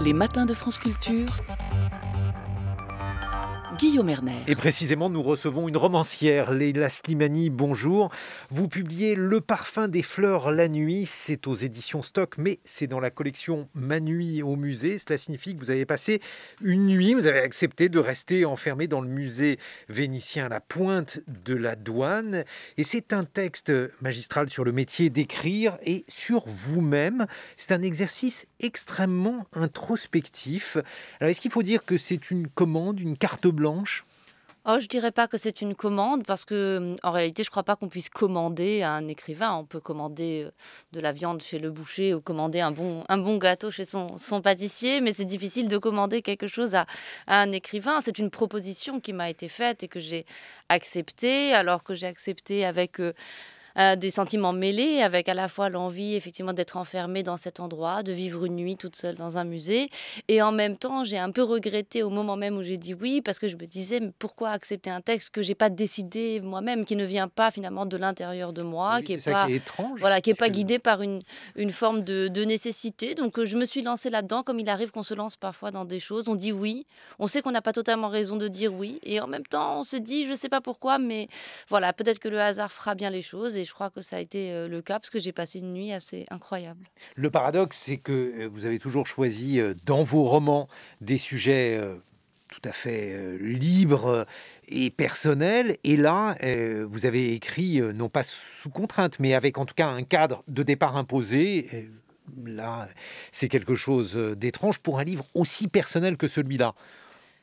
Les matins de France Culture, Guillaume Erner. Et précisément, nous recevons une romancière, Leila Slimani. Bonjour. Vous publiez Le parfum des fleurs la nuit. C'est aux éditions Stock, mais c'est dans la collection nuit au musée. Cela signifie que vous avez passé une nuit, vous avez accepté de rester enfermé dans le musée vénitien à la pointe de la douane. Et c'est un texte magistral sur le métier d'écrire et sur vous-même. C'est un exercice extrêmement introspectif. Alors, est-ce qu'il faut dire que c'est une commande, une carte bleue blanche Oh, je dirais pas que c'est une commande parce que hum, en réalité, je crois pas qu'on puisse commander à un écrivain. On peut commander euh, de la viande chez le boucher ou commander un bon, un bon gâteau chez son, pâtissier, mais c'est difficile de commander quelque chose à, un écrivain. C'est une proposition qui m'a été faite et que j'ai acceptée, alors que j'ai accepté avec euh, euh, des sentiments mêlés avec à la fois l'envie effectivement d'être enfermée dans cet endroit, de vivre une nuit toute seule dans un musée. Et en même temps, j'ai un peu regretté au moment même où j'ai dit oui parce que je me disais mais pourquoi accepter un texte que j'ai pas décidé moi-même, qui ne vient pas finalement de l'intérieur de moi, qui, est pas, voilà, qui est pas guidé par une, forme de, nécessité. Donc je me suis lancée là-dedans comme il arrive qu'on se lance parfois dans des choses. On dit oui, on sait qu'on n'a pas totalement raison de dire oui et en même temps on se dit je sais pas pourquoi mais voilà peut-être que le hasard fera bien les choses et je crois que ça a été euh, le cas parce que j'ai passé une nuit assez incroyable. Le paradoxe, c'est que euh, vous avez toujours choisi euh, dans vos romans des sujets tout à fait libres et personnels. Et là, vous avez écrit, non pas sous contrainte, mais avec en tout cas un cadre de départ imposé. là, c'est quelque chose d'étrange pour un livre aussi personnel que celui-là.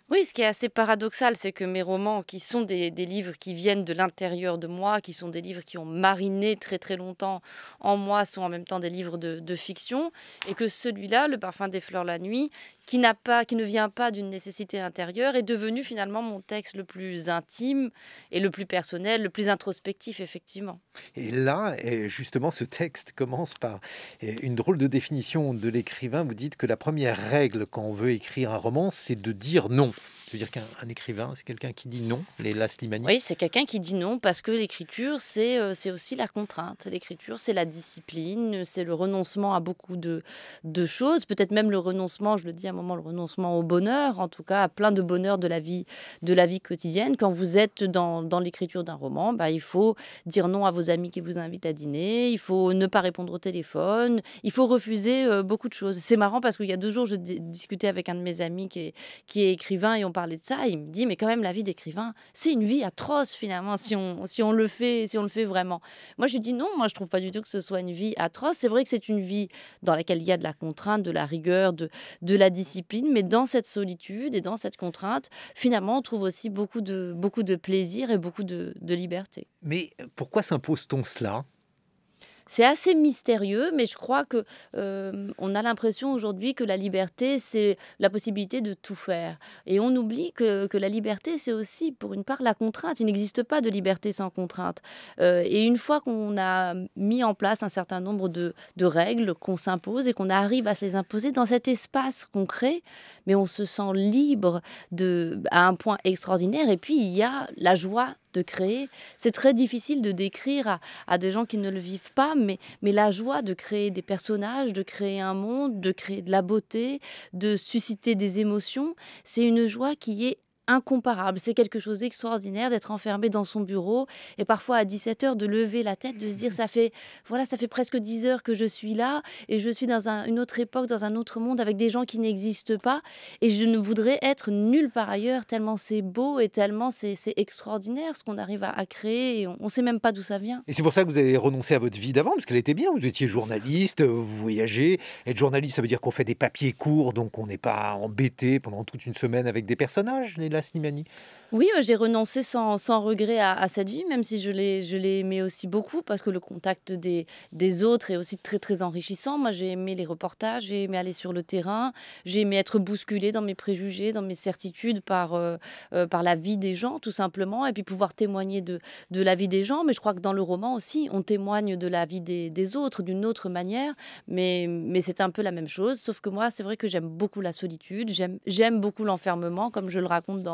Oui, ce qui est assez paradoxal, c'est que mes romans, qui sont des, livres qui viennent de l'intérieur de moi, qui sont des livres qui ont mariné très très longtemps en moi, sont en même temps des livres de, de fiction, et que celui-là, Le parfum des fleurs la nuit, qui, n'a pas, qui ne vient pas d'une nécessité intérieure, est devenu finalement mon texte le plus intime et le plus personnel, le plus introspectif, effectivement. Et là, eh, justement, ce texte commence par eh, une drôle de définition de l'écrivain. Vous dites que la première règle quand on veut écrire un roman, c'est de dire non. Je veux dire qu'un écrivain, c'est quelqu'un qui dit non, les Limani. Oui, c'est quelqu'un qui dit non parce que l'écriture, c'est euh, c'est aussi la contrainte. L'écriture, c'est la discipline, c'est le renoncement à beaucoup de, de choses, peut-être même le renoncement, je le dis à un moment, le renoncement au bonheur, en tout cas à plein de bonheur de la vie, de la vie quotidienne. Quand vous êtes dans, dans l'écriture d'un roman, bah, il faut dire non à vos amis qui vous invitent à dîner, il faut ne pas répondre au téléphone, il faut refuser euh, beaucoup de choses. C'est marrant parce qu'il y a deux jours, je discutais avec un de mes amis qui est, qui est écrivain et on de ça, il me dit, mais quand même, la vie d'écrivain, c'est une vie atroce finalement, si on, si on le fait, si on le fait vraiment. Moi, je lui dis, non, moi, je trouve pas du tout que ce soit une vie atroce. C'est vrai que c'est une vie dans laquelle il y a de la contrainte, de la rigueur, de, la discipline, mais dans cette solitude et dans cette contrainte, finalement, on trouve aussi beaucoup de, beaucoup de plaisir et beaucoup de liberté. Mais pourquoi s'impose-t-on cela c'est assez mystérieux, mais je crois que euh, on a l'impression aujourd'hui que la liberté, c'est la possibilité de tout faire. Et on oublie que, la liberté, c'est aussi pour une part la contrainte. Il n'existe pas de liberté sans contrainte. Euh, et une fois qu'on a mis en place un certain nombre de, règles qu'on s'impose et qu'on arrive à se les imposer dans cet espace concret, mais on se sent libre de, à un point extraordinaire. Et puis, il y a la joie créer. C'est très difficile de décrire à, des gens qui ne le vivent pas, mais, mais la joie de créer des personnages, de créer un monde, de créer de la beauté, de susciter des émotions, c'est une joie qui est incomparable. C'est quelque chose d'extraordinaire d'être enfermé dans son bureau et parfois à 17 heures de lever la tête, de se dire ça fait voilà ça fait presque 10 heures que je suis là et je suis dans une autre époque, dans un autre monde avec des gens qui n'existent pas et je ne voudrais être nulle par ailleurs tellement c'est beau et tellement c'est extraordinaire ce qu'on arrive à, créer et on ne sait même pas d'où ça vient. Et c'est pour ça que vous avez renoncé à votre vie d'avant parce qu'elle était bien. Vous étiez journaliste, euh, vous voyagez. Être journaliste ça veut dire qu'on fait des papiers courts donc on n'est pas embêté pendant toute une semaine avec des personnages à Slimani Oui, euh, j'ai renoncé sans, sans regret à, cette vie, même si je l'ai, je l'ai aimée aussi beaucoup, parce que le contact des, des autres est aussi très, très enrichissant. Moi, j'ai aimé les reportages, j'ai aimé aller sur le terrain, j'ai aimé être bousculé dans mes préjugés, dans mes certitudes par, euh, euh, par la vie des gens, tout simplement, et puis pouvoir témoigner de, de la vie des gens. Mais je crois que dans le roman aussi, on témoigne de la vie des, des autres d'une autre manière, mais, mais c'est un peu la même chose, sauf que moi, c'est vrai que j'aime beaucoup la solitude, j'aime beaucoup l'enfermement, comme je le raconte dans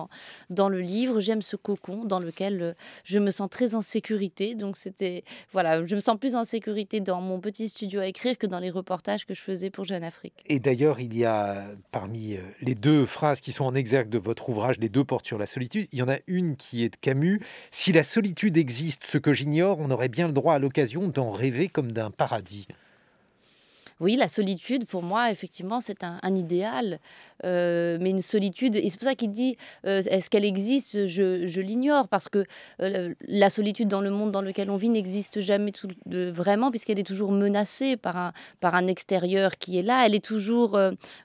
dans, le livre. J'aime ce cocon dans lequel euh, je me sens très en sécurité. Donc c'était voilà, je me sens plus en sécurité dans mon petit studio à écrire que dans les reportages que je faisais pour Jeune Afrique. Et d'ailleurs, il y a parmi euh, les deux phrases qui sont en exergue de votre ouvrage, les deux portent sur la solitude. Il y en a une qui est de Camus. Si la solitude existe, ce que j'ignore, on aurait bien le droit à l'occasion d'en rêver comme d'un paradis. Oui, la solitude, pour moi, effectivement, c'est un, idéal, euh, mais une solitude, et c'est pour ça qu'il dit, euh, est-ce qu'elle existe Je, l'ignore, parce que euh, la solitude dans le monde dans lequel on vit n'existe jamais vraiment, puisqu'elle est toujours menacée par un, par un extérieur qui est là, elle est toujours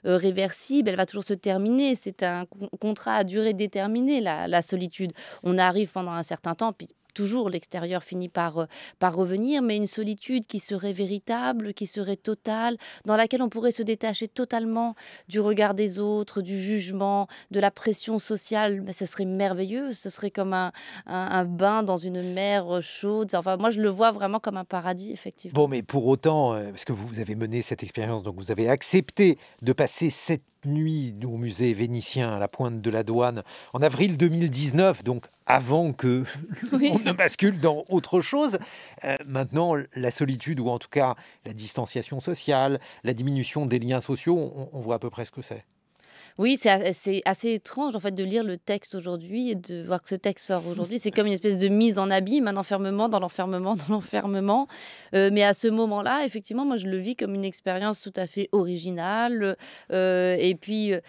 réversible, elle va toujours se terminer, c'est un contrat à durée déterminée, la, la solitude. On arrive pendant un certain temps, puis toujours l'extérieur finit par, euh, par revenir, mais une solitude qui serait véritable, qui serait totale, dans laquelle on pourrait se détacher totalement du regard des autres, du jugement, de la pression sociale. Mais ce serait merveilleux, ce serait comme un, bain dans une mer euh, chaude. Enfin, moi, je le vois vraiment comme un paradis, effectivement. Bon, mais pour autant, euh, parce que vous, avez mené cette expérience, donc vous avez accepté de passer cette nuit au musée vénitien à la pointe de la douane en avril 2019, donc avant que on ne bascule dans autre chose. Euh, maintenant, la solitude ou en tout cas la distanciation sociale, la diminution des liens sociaux, on voit à peu près ce que c'est. Oui, c'est assez, étrange en fait de lire le texte aujourd'hui et de voir que ce texte sort mmh. aujourd'hui. C'est comme une espèce de mise en abîme, un enfermement dans l'enfermement, dans l'enfermement. Euh, mais à ce moment-là, effectivement, moi je le vis comme une expérience tout à fait originale. Euh, et puis, euh,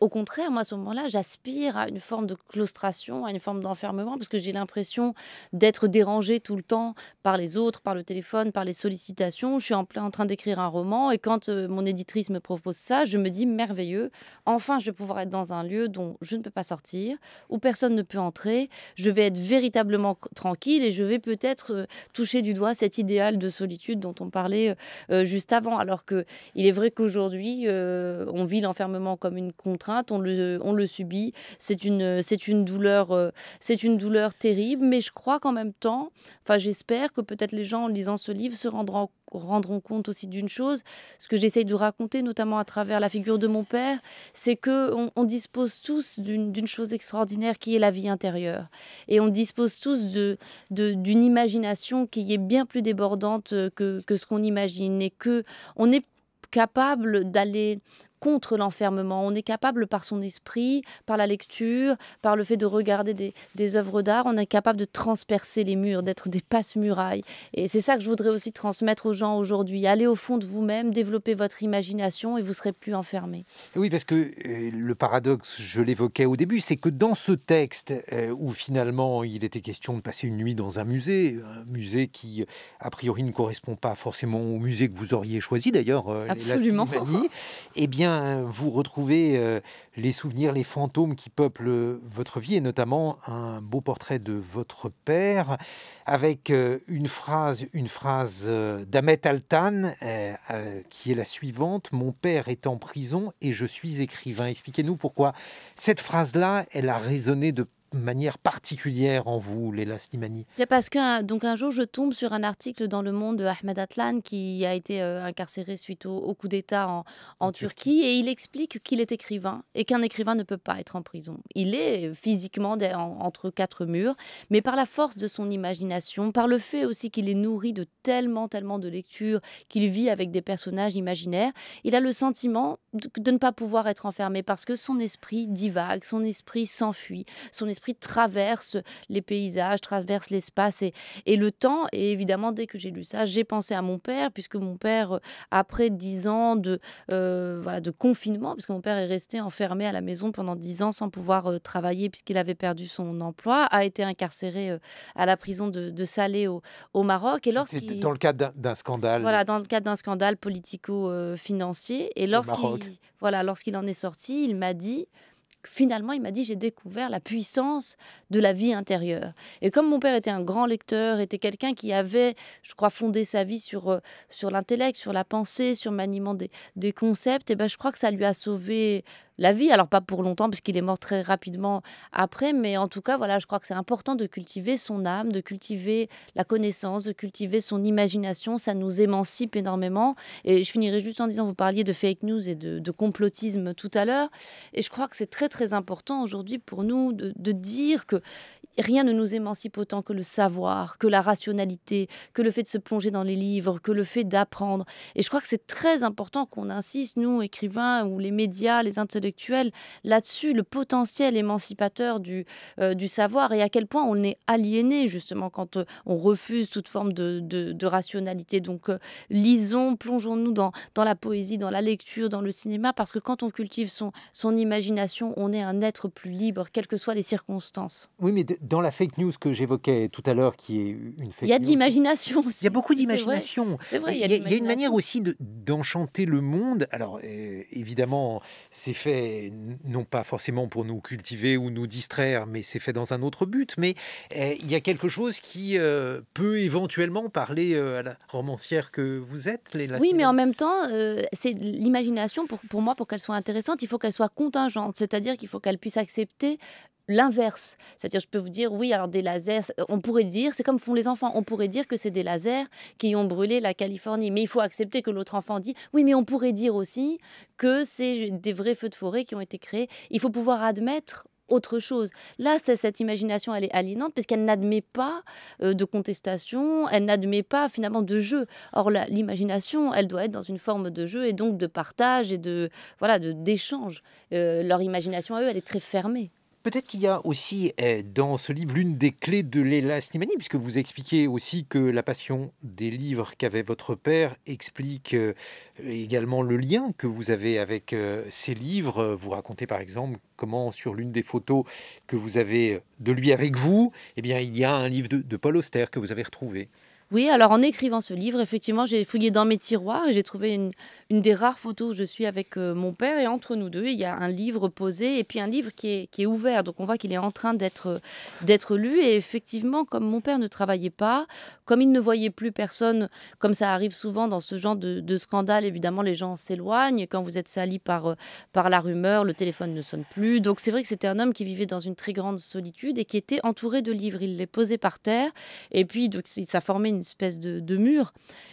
au contraire, moi à ce moment-là, j'aspire à une forme de claustration, à une forme d'enfermement, parce que j'ai l'impression d'être dérangée tout le temps par les autres, par le téléphone, par les sollicitations. Je suis en plein en train d'écrire un roman et quand mon éditrice me propose ça, je me dis merveilleux. Enfin, je vais pouvoir être dans un lieu dont je ne peux pas sortir, où personne ne peut entrer, je vais être véritablement tranquille et je vais peut-être euh, toucher du doigt cet idéal de solitude dont on parlait euh, euh, juste avant. Alors que il est vrai qu'aujourd'hui, on vit l'enfermement comme une contrainte, on le, subit, c'est une, douleur, c'est une douleur terrible, mais je crois qu'en même temps, enfin j'espère que peut-être les gens en lisant ce livre se rendront rendront compte aussi d'une chose, ce que j'essaye de raconter, notamment à travers la figure de mon père, c'est que on, dispose tous d'une chose extraordinaire qui est la vie intérieure, et on dispose tous de d'une imagination qui est bien plus débordante euh, que, que ce qu'on imagine, et que on est capable d'aller contre l'enfermement. On est capable par son esprit, par la lecture, par le fait de regarder des, œuvres d'art, on est capable de transpercer les murs, d'être des passe-murailles. Et c'est ça que je voudrais aussi transmettre aux gens aujourd'hui. Allez au fond de vous-même, développez votre imagination et vous serez plus enfermé. Oui, parce que euh, le paradoxe, je l'évoquais au début, c'est que dans ce texte euh, où finalement il était question de passer une nuit dans un musée, un musée qui euh, a priori ne correspond pas forcément au musée que vous auriez choisi d'ailleurs, absolument, Et eh bien Hein, vous retrouvez euh, les souvenirs, les fantômes qui peuplent euh, votre vie, et notamment un beau portrait de votre père, avec euh, une phrase, une phrase d'Ahmet Altan, qui est la suivante Mon père est en prison et je suis écrivain. Expliquez-nous pourquoi cette phrase-là, elle a résonné de manière particulière en vous, Léla Slimani Parce qu'un euh, donc un jour, je tombe sur un article dans Le Monde de Ahmed Atlan qui a été euh, incarcéré suite au, coup d'État en, en, Turquie, et il explique qu'il est écrivain et qu'un écrivain ne peut pas être en prison. Il est euh, physiquement entre quatre murs, mais par la force de son imagination, par le fait aussi qu'il est nourri de tellement, tellement de lectures, qu'il vit avec des personnages imaginaires, il a le sentiment de, de ne pas pouvoir être enfermé parce que son esprit divague, son esprit s'enfuit, son esprit L'esprit traverse les paysages, traverse l'espace et, et, le temps. Et évidemment, dès que j'ai lu ça, j'ai pensé à mon père, puisque mon père, euh, après dix ans de, euh, voilà, de confinement, puisque mon père est resté enfermé à la maison pendant dix ans sans pouvoir euh, travailler, puisqu'il avait perdu son emploi, a été incarcéré à la prison de, Salé au, au, Maroc. Et lorsqu'il... Dans le cadre d'un scandale. Voilà, dans le cadre d'un scandale politico-financier. Et lorsqu'il voilà, lorsqu'il en est sorti, il m'a dit finalement, il m'a dit, j'ai découvert la puissance de la vie intérieure. Et comme mon père était un grand lecteur, était quelqu'un qui avait, je crois, fondé sa vie sur, euh, sur l'intellect, sur la pensée, sur maniement des, concepts, et eh ben, je crois que ça lui a sauvé la vie. Alors pas pour longtemps, parce qu'il est mort très rapidement après, mais en tout cas, voilà, je crois que c'est important de cultiver son âme, de cultiver la connaissance, de cultiver son imagination. Ça nous émancipe énormément. Et je finirai juste en disant, vous parliez de fake news et de, complotisme tout à l'heure, et je crois que c'est très très important aujourd'hui pour nous de, de dire que rien ne nous émancipe autant que le savoir, que la rationalité, que le fait de se plonger dans les livres, que le fait d'apprendre. Et je crois que c'est très important qu'on insiste, nous, écrivains ou les médias, les intellectuels, là-dessus, le potentiel émancipateur du, euh, du savoir et à quel point on est aliéné justement quand euh, on refuse toute forme de, rationalité. Donc euh, lisons, plongeons-nous dans, la poésie, dans la lecture, dans le cinéma, parce que quand on cultive son, son imagination, on est un être plus libre, quelles que soient les circonstances. Oui, mais dans la fake news que j'évoquais tout à l'heure, qui est une fake Il y a de l'imagination aussi. Il y a beaucoup d'imagination. il y, Il y, a une manière aussi d'enchanter le monde. Alors évidemment, c'est fait non pas forcément pour nous cultiver ou nous distraire, mais c'est fait dans un autre but. Mais eh, il y a quelque chose qui euh, peut éventuellement parler euh, à la romancière que vous êtes, Léla. Oui, mais en même temps, euh, c'est l'imagination, pour, pour moi, pour qu'elle soit intéressante, il faut qu'elle soit contingente, c'est-à-dire qu'il faut qu'elle puisse accepter l'inverse. C'est-à-dire, je peux vous dire, oui, alors des lasers, euh, on pourrait dire, c'est comme font les enfants, on pourrait dire que c'est des lasers qui ont brûlé la Californie. Mais il faut accepter que l'autre enfant dit, oui, mais on pourrait dire aussi que c'est des vrais feux de forêt qui ont été créés. Il faut pouvoir admettre autre chose. Là, cette imagination, elle est aliénante parce qu'elle n'admet pas euh, de contestation, elle n'admet pas finalement de jeu. Or, l'imagination, elle doit être dans une forme de jeu et donc de partage et de voilà, de d'échange. Euh, leur imagination à eux, elle est très fermée. Peut-être qu'il y a aussi eh, dans ce livre l'une des clés de l'élastimanie, puisque vous expliquez aussi que la passion des livres qu'avait votre père explique euh, également le lien que vous avez avec euh, ces livres. Vous racontez par exemple comment sur l'une des photos que vous avez de lui avec vous, eh bien il y a un livre de, de Paul Auster que vous avez retrouvé. Oui, alors en écrivant ce livre, effectivement, j'ai fouillé dans mes tiroirs et j'ai trouvé une, des rares photos où je suis avec euh, mon père. Et entre nous deux, il y a un livre posé et puis un livre qui est, qui est ouvert. Donc on voit qu'il est en train d'être lu. Et effectivement, comme mon père ne travaillait pas, comme il ne voyait plus personne, comme ça arrive souvent dans ce genre de, de scandale, évidemment, les gens s'éloignent. Quand vous êtes sali par, euh, par la rumeur, le téléphone ne sonne plus. Donc c'est vrai que c'était un homme qui vivait dans une très grande solitude et qui était entouré de livres. Il les posait par terre et puis donc, ça formait une espèce de, mur.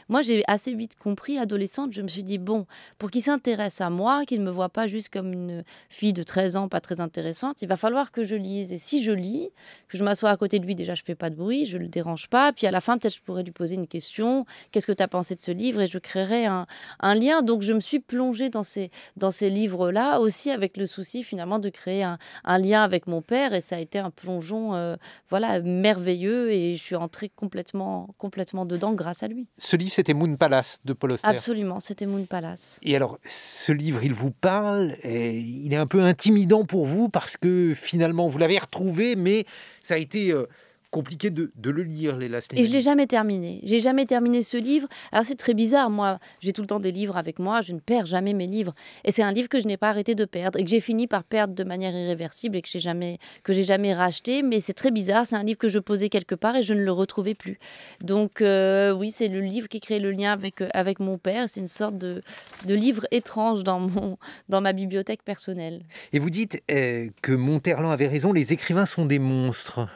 Moi, j'ai assez vite compris, adolescente, je me suis dit, bon, pour qu'il s'intéresse à moi, qu'il ne me voit pas juste comme une fille de 13 ans, pas très intéressante, il va falloir que je lise. Et si je lis, que je m'assois à côté de lui, déjà, je fais pas de bruit, je le dérange pas. Puis à la fin, peut-être, je pourrais lui poser une question. Qu'est-ce que tu as pensé de ce livre Et je créerai un, lien. Donc, je me suis plongée dans ces, dans ces livres-là, aussi avec le souci, finalement, de créer un, lien avec mon père. Et ça a été un plongeon, euh, voilà, merveilleux. Et je suis entrée complètement, complètement complètement dedans grâce à lui. Ce livre, c'était Moon Palace de Paul Auster. Absolument, c'était Moon Palace. Et alors, ce livre, il vous parle, et il est un peu intimidant pour vous parce que finalement, vous l'avez retrouvé, mais ça a été euh, compliqué de, le lire, les Last Et je l'ai jamais terminé. J'ai jamais terminé ce livre. Alors c'est très bizarre, moi, j'ai tout le temps des livres avec moi, je ne perds jamais mes livres. Et c'est un livre que je n'ai pas arrêté de perdre et que j'ai fini par perdre de manière irréversible et que j'ai jamais que j'ai jamais racheté. Mais c'est très bizarre, c'est un livre que je posais quelque part et je ne le retrouvais plus. Donc euh, oui, c'est le livre qui crée le lien avec euh, avec mon père. C'est une sorte de, livre étrange dans mon dans ma bibliothèque personnelle. Et vous dites euh, que Monterland avait raison, les écrivains sont des monstres.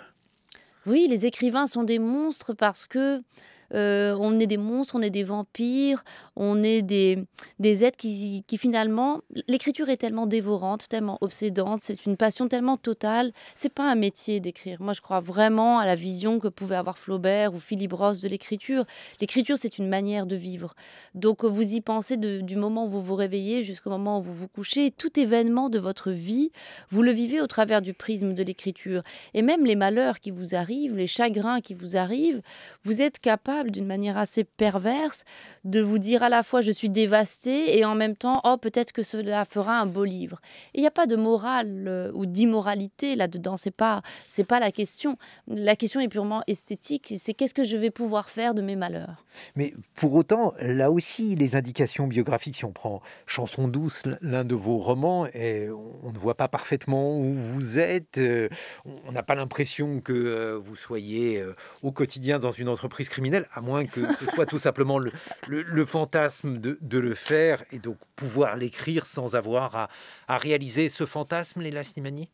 Oui, les écrivains sont des monstres parce que euh, on est des monstres, on est des vampires, on est des, des êtres qui, finalement, l'écriture est tellement dévorante, tellement obsédante, c'est une passion tellement totale. C'est pas un métier d'écrire. Moi, je crois vraiment à la vision que pouvait avoir Flaubert ou Philippe Ross de l'écriture. L'écriture, c'est une manière de vivre. Donc, vous y pensez du moment où vous vous réveillez jusqu'au moment où vous vous couchez. Tout événement de votre vie, vous le vivez au travers du prisme de l'écriture. Et même les malheurs qui vous arrivent, les chagrins qui vous arrivent, vous êtes capable d'une manière assez perverse, de vous dire à la fois je suis dévasté et en même temps, oh, peut-être que cela fera un beau livre. Il n'y a pas de morale euh, ou d'immoralité là-dedans. C'est pas, c'est pas la question. La question est purement esthétique. C'est qu'est-ce que je vais pouvoir faire de mes malheurs. Mais pour autant, là aussi, les indications biographiques, si on prend Chanson douce, l'un de vos romans, et on ne voit pas parfaitement où vous êtes. Euh, on n'a pas l'impression que euh, vous soyez au quotidien dans une entreprise criminelle, à moins que ce soit tout simplement le, fantasme de, le faire et donc pouvoir l'écrire sans avoir à, réaliser ce fantasme, les Slimani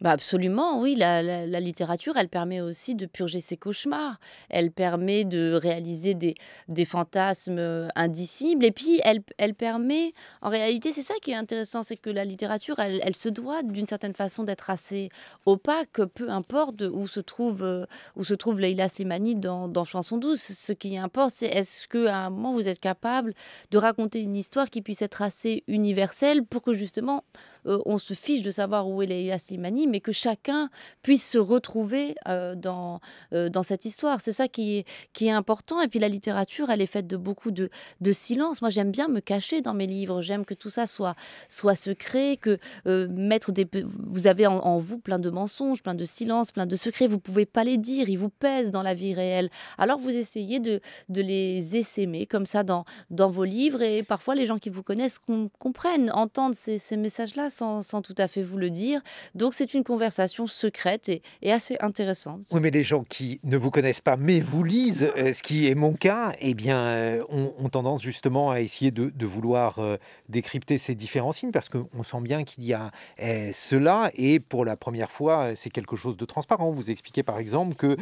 bah absolument, oui. La, la, littérature, elle permet aussi de purger ses cauchemars. Elle permet de réaliser des, des fantasmes euh, indicibles. Et puis, elle, elle permet, en réalité, c'est ça qui est intéressant, c'est que la littérature, elle, elle se doit d'une certaine façon d'être assez opaque, peu importe où se trouve, euh, où se trouve Leila Slimani dans, dans Chanson douce. Ce qui importe, c'est est-ce qu'à un moment, vous êtes capable de raconter une histoire qui puisse être assez universelle pour que justement, euh, on se fiche de savoir où est Leila Slimani mais que chacun puisse se retrouver euh, dans, euh, dans cette histoire. C'est ça qui est, qui est important. Et puis la littérature, elle est faite de beaucoup de, de silence. Moi, j'aime bien me cacher dans mes livres. J'aime que tout ça soit, soit secret, que euh, mettre des... Vous avez en, vous plein de mensonges, plein de silences, plein de secrets. Vous pouvez pas les dire. Ils vous pèsent dans la vie réelle. Alors vous essayez de, de les essaimer comme ça dans, dans vos livres. Et parfois, les gens qui vous connaissent comprennent, entendent ces, ces messages-là sans, sans tout à fait vous le dire. Donc c'est une conversation secrète et, assez intéressante. Oui, mais les gens qui ne vous connaissent pas, mais vous lisent, euh, ce qui est mon cas, eh bien, euh, on ont, tendance justement à essayer de, vouloir euh, décrypter ces différents signes parce qu'on sent bien qu'il y a cela et pour la première fois, c'est quelque chose de transparent. Vous expliquez par exemple que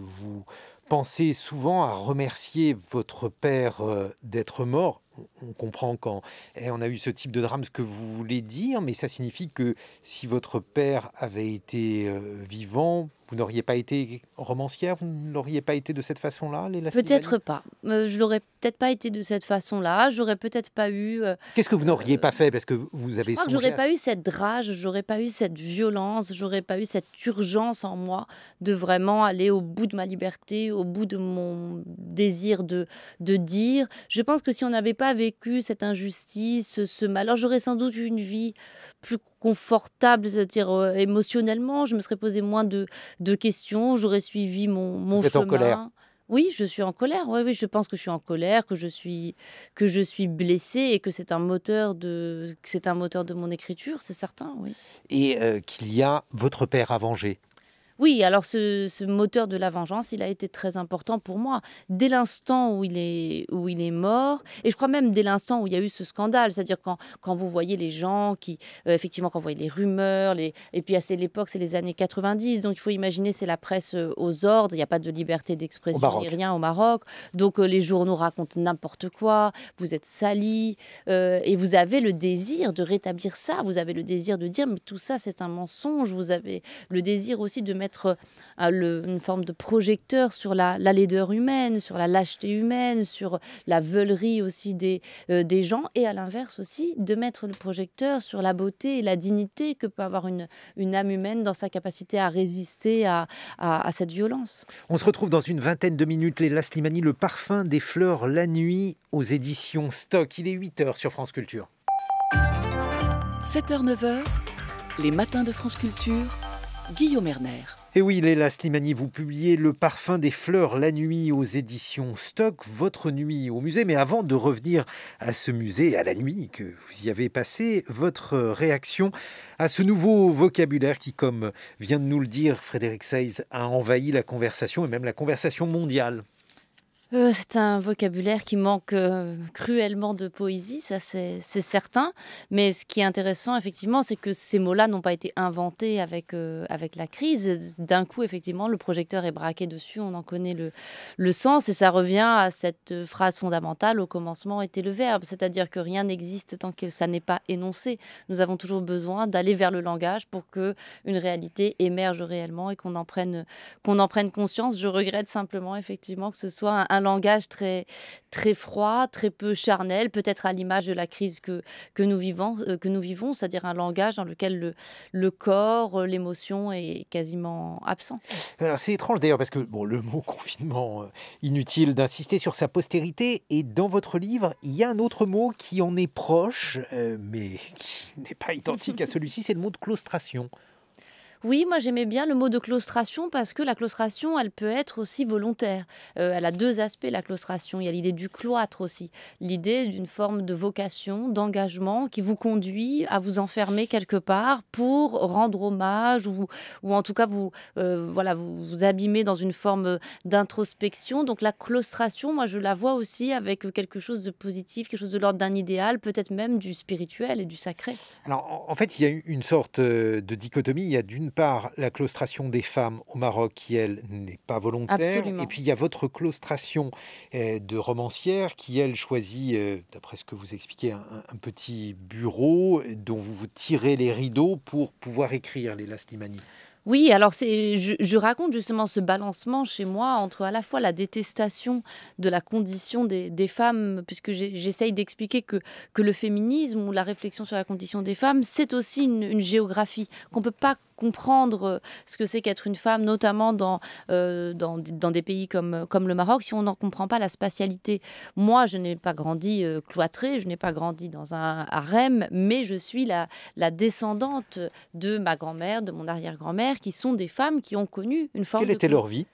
vous pensez souvent à remercier votre père d'être mort on comprend quand eh, on a eu ce type de drame ce que vous voulez dire, mais ça signifie que si votre père avait été euh, vivant, vous n'auriez pas été romancière, vous n'auriez pas été de cette façon-là, Peut-être pas. Euh, je l'aurais peut-être pas été de cette façon-là. J'aurais peut-être pas eu. Euh, Qu'est-ce que vous n'auriez euh, pas fait parce que vous avez. Je j'aurais pas eu cette rage, j'aurais pas eu cette violence, j'aurais pas eu cette urgence en moi de vraiment aller au bout de ma liberté, au bout de mon désir de de dire. Je pense que si on n'avait pas vécu cette injustice, ce malheur, alors j'aurais sans doute une vie plus confortable, c'est-à-dire euh, émotionnellement. Je me serais posé moins de, de questions. J'aurais suivi mon, mon Vous chemin. Êtes en colère. Oui, je suis en colère. Oui, oui, je pense que je suis en colère, que je suis que je suis blessée et que c'est un moteur de c'est un moteur de mon écriture, c'est certain. Oui. Et euh, qu'il y a votre père à venger. Oui, alors ce, moteur de la vengeance, il a été très important pour moi. Dès l'instant où il est, où il est mort, et je crois même dès l'instant où il y a eu ce scandale, c'est-à-dire quand, vous voyez les gens qui, euh, effectivement, quand vous voyez les rumeurs, les, et puis à ah, l'époque, c'est les années 90, donc il faut imaginer, c'est la presse euh, aux ordres, il n'y a pas de liberté d'expression ni rien au Maroc, donc euh, les journaux racontent n'importe quoi, vous êtes sali, et vous avez le désir de rétablir ça, vous avez le désir de dire, mais tout ça, c'est un mensonge, vous avez le désir aussi de mettre mettre euh, une forme de projecteur sur la, laideur humaine, sur la lâcheté humaine, sur la veulerie aussi des, euh, des gens, et à l'inverse aussi de mettre le projecteur sur la beauté et la dignité que peut avoir une, une âme humaine dans sa capacité à résister à, à, à cette violence. On se retrouve dans une vingtaine de minutes, les Slimani, le parfum des fleurs la nuit aux éditions Stock. Il est 8h sur France Culture. 7h-9h, les matins de France Culture, Guillaume Erner. Et eh oui, Léla Slimani, vous publiez Le parfum des fleurs la nuit aux éditions Stock, votre nuit au musée. Mais avant de revenir à ce musée, à la nuit que vous y avez passé, votre réaction à ce nouveau vocabulaire qui, comme vient de nous le dire Frédéric Seize, a envahi la conversation et même la conversation mondiale. Euh, c'est un vocabulaire qui manque euh, cruellement de poésie, ça c'est certain. Mais ce qui est intéressant, effectivement, c'est que ces mots-là n'ont pas été inventés avec, euh, avec la crise. D'un coup, effectivement, le projecteur est braqué dessus, on en connaît le, le sens, et ça revient à cette phrase fondamentale, au commencement était le verbe, c'est-à-dire que rien n'existe tant que ça n'est pas énoncé. Nous avons toujours besoin d'aller vers le langage pour que une réalité émerge réellement et qu'on en, prenne, qu'on en prenne conscience. Je regrette simplement, effectivement, que ce soit un un langage très, très froid, très peu charnel, peut-être à l'image de la crise que, que nous vivons, euh, que nous vivons c'est-à-dire un langage dans lequel le, le corps, euh, l'émotion est quasiment absent. Eh alors c'est étrange d'ailleurs parce que bon, le mot confinement, euh, inutile d'insister sur sa postérité, et dans votre livre, il y a un autre mot qui en est proche, mais qui n'est pas identique à celui-ci, c'est le mot de claustration. Oui, moi j'aimais bien le mot de claustration parce que la claustration, elle peut être aussi volontaire. Euh, elle a deux aspects, la claustration. Il y a l'idée du cloître aussi, l'idée d'une forme de vocation, d'engagement qui vous conduit à vous enfermer quelque part pour rendre hommage ou, en tout cas vous, euh, voilà, vous, vous abîmer dans une forme d'introspection. Donc la claustration, moi je la vois aussi avec quelque chose de positif, quelque chose de l'ordre d'un idéal, peut-être même du spirituel et du sacré. Alors en fait, il y a une sorte euh, de dichotomie, il y a d'une d'une part, la claustration des femmes au Maroc, qui, elle, n'est pas volontaire. Et puis, il y a votre claustration euh, de romancière, qui, elle, choisit, euh, d'après ce que vous expliquez, un, petit bureau dont vous vous tirez les rideaux pour pouvoir écrire les Lastimani. Oui, alors c'est, je, raconte justement ce balancement chez moi entre à la fois la détestation de la condition des, femmes, puisque j'essaye d'expliquer que, que le féminisme ou la réflexion sur la condition des femmes, c'est aussi une, une géographie qu'on ne peut pas comprendre euh, ce que c'est qu'être une femme, notamment dans, euh, dans, des pays comme, comme le Maroc, si on n'en comprend pas la spatialité. Moi, je n'ai pas grandi euh, cloîtrée, je n'ai pas grandi dans un harem, mais je suis la, la descendante de ma grand-mère, de mon arrière-grand-mère, qui sont des femmes qui ont connu une forme Quelle était leur vie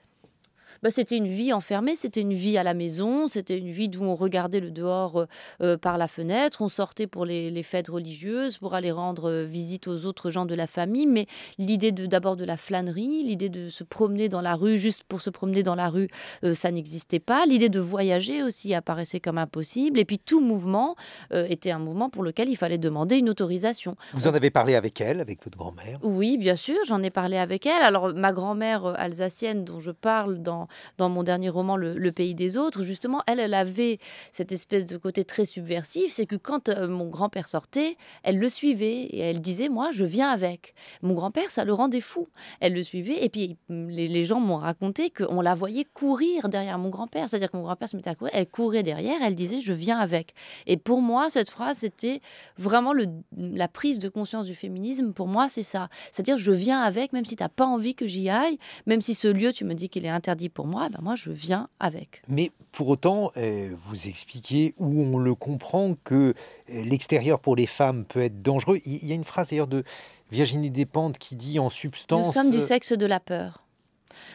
bah, c'était une vie enfermée, c'était une vie à la maison, c'était une vie d'où on regardait le dehors euh, euh, par la fenêtre, on sortait pour les, fêtes religieuses, pour aller rendre euh, visite aux autres gens de la famille, mais l'idée d'abord de, la flânerie, l'idée de se promener dans la rue juste pour se promener dans la rue, ça n'existait pas. L'idée de voyager aussi apparaissait comme impossible, et puis tout mouvement était un mouvement pour lequel il fallait demander une autorisation. Vous en avez parlé avec elle, avec votre grand-mère Oui, bien sûr, j'en ai parlé avec elle. Alors ma grand-mère alsacienne dont je parle dans dans mon dernier roman, le, pays des autres, justement, elle, elle avait cette espèce de côté très subversif, c'est que quand euh, mon grand-père sortait, elle le suivait et elle disait, moi, je viens avec. Mon grand-père, ça le rendait fou. Elle le suivait et puis mm, les, gens m'ont raconté qu'on la voyait courir derrière mon grand-père, c'est-à-dire que mon grand-père se mettait à courir, elle courait derrière, elle disait, je viens avec. Et pour moi, cette phrase, c'était vraiment le, la prise de conscience du féminisme. Pour moi, c'est ça. C'est-à-dire, je viens avec, même si tu n'as pas envie que j'y aille, même si ce lieu, tu me dis qu'il est interdit pour moi, ben moi je viens avec. Mais pour autant, euh, vous expliquez où on le comprend que euh, l'extérieur pour les femmes peut être dangereux. Il y a une phrase d'ailleurs de Virginie Despentes qui dit en substance... Nous sommes du euh, sexe de la peur.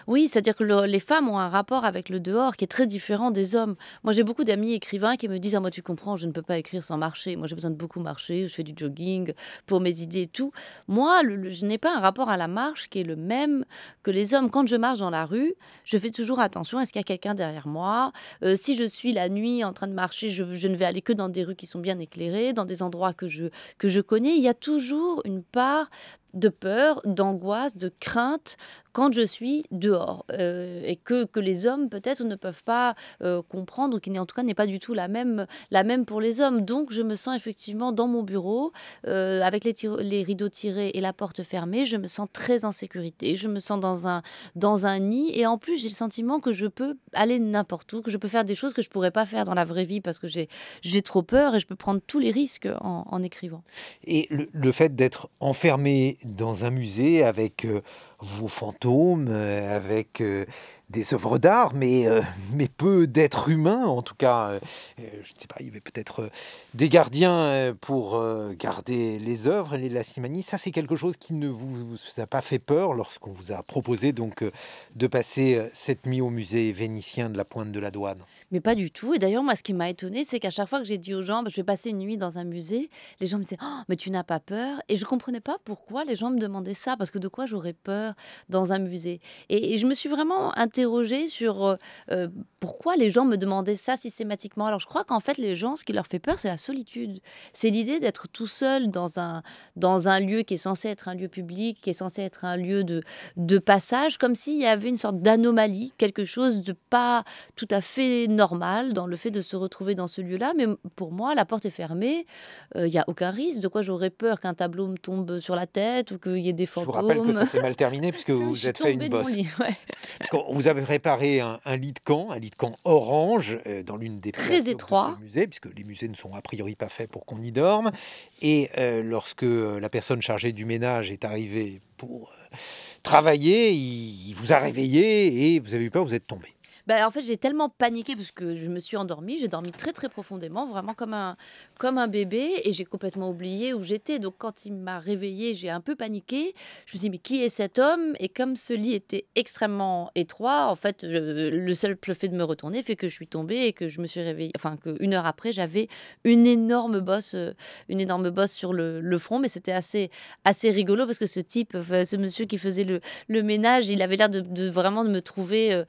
Oui, c'est-à-dire que les femmes ont un rapport avec le dehors qui est très différent des hommes. Moi, j'ai beaucoup d'amis écrivains qui me disent Ah, moi, tu comprends, je ne peux pas écrire sans marcher. Moi, j'ai besoin de beaucoup marcher, je fais du jogging pour mes idées et tout. Moi, je n'ai pas un rapport à la marche qui est le même que les hommes. Quand je marche dans la rue, je fais toujours attention est-ce qu'il y a quelqu'un derrière moi euh, Si je suis la nuit en train de marcher, je, ne vais aller que dans des rues qui sont bien éclairées, dans des endroits que je, que je connais. Il y a toujours une part de peur, d'angoisse, de crainte quand je suis dehors euh, et que, que, les hommes peut-être ne peuvent pas euh, comprendre ou qui en tout cas n'est pas du tout la même, la même pour les hommes. Donc je me sens effectivement dans mon bureau euh, avec les, les, rideaux tirés et la porte fermée, je me sens très en sécurité, je me sens dans un, dans un nid et en plus j'ai le sentiment que je peux aller n'importe où, que je peux faire des choses que je ne pourrais pas faire dans la vraie vie parce que j'ai trop peur et je peux prendre tous les risques en, écrivant. Et le, le fait d'être enfermé dans un musée avec euh, vos fantômes, euh, avec euh, des œuvres d'art, mais, euh, mais peu d'êtres humains, en tout cas, je ne sais pas, il y avait peut-être des gardiens pour garder les œuvres, les lassimani. Ça, c'est quelque chose qui ne vous, a pas fait peur lorsqu'on vous a proposé donc de passer cette nuit au musée vénitien de la Pointe de la Douane. Mais pas du tout. Et d'ailleurs, moi, ce qui m'a étonné, c'est qu'à chaque fois que j'ai dit aux gens, bah, je vais passer une nuit dans un musée, les gens me disaient, oh, mais tu n'as pas peur. Et je ne comprenais pas pourquoi les gens me demandaient ça, parce que de quoi j'aurais peur dans un musée. Et, je me suis vraiment interrogée sur euh, euh, pourquoi les gens me demandaient ça systématiquement. Alors je crois qu'en fait, les gens, ce qui leur fait peur, c'est la solitude. C'est l'idée d'être tout seul dans un, dans un lieu qui est censé être un lieu public, qui est censé être un lieu de, de passage, comme s'il y avait une sorte d'anomalie, quelque chose de pas tout à fait normal dans le fait de se retrouver dans ce lieu-là. Mais pour moi, la porte est fermée, euh, il y n'y a aucun risque. De quoi j'aurais peur qu'un tableau me tombe sur la tête ou qu'il y ait des fantômes. Je vous rappelle que ça s'est mal terminé puisque vous avez êtes fait une bosse. Parce vous avait préparé un, lit de camp, un lit de camp orange euh, dans l'une des très étroites musées, puisque les musées ne sont a priori pas faits pour qu'on y dorme. Et euh, lorsque euh, la personne chargée du ménage est arrivée pour travailler, il, il, vous a réveillé et vous avez eu peur, vous êtes tombé. Bah, en fait, j'ai tellement paniqué parce que je me suis endormie. J'ai dormi très, très profondément, vraiment comme un, comme un bébé. Et j'ai complètement oublié où j'étais. Donc, quand il m'a réveillée, j'ai un peu paniqué. Je me suis dit, mais qui est cet homme Et comme ce lit était extrêmement étroit, en fait, le seul fait de me retourner fait que je suis tombée et que je me suis réveillée. Enfin, qu'une heure après, j'avais une énorme bosse, euh, une énorme bosse sur le, front. Mais c'était assez, assez rigolo parce que ce type, ce monsieur qui faisait le, ménage, il avait l'air de, de, vraiment de me trouver euh,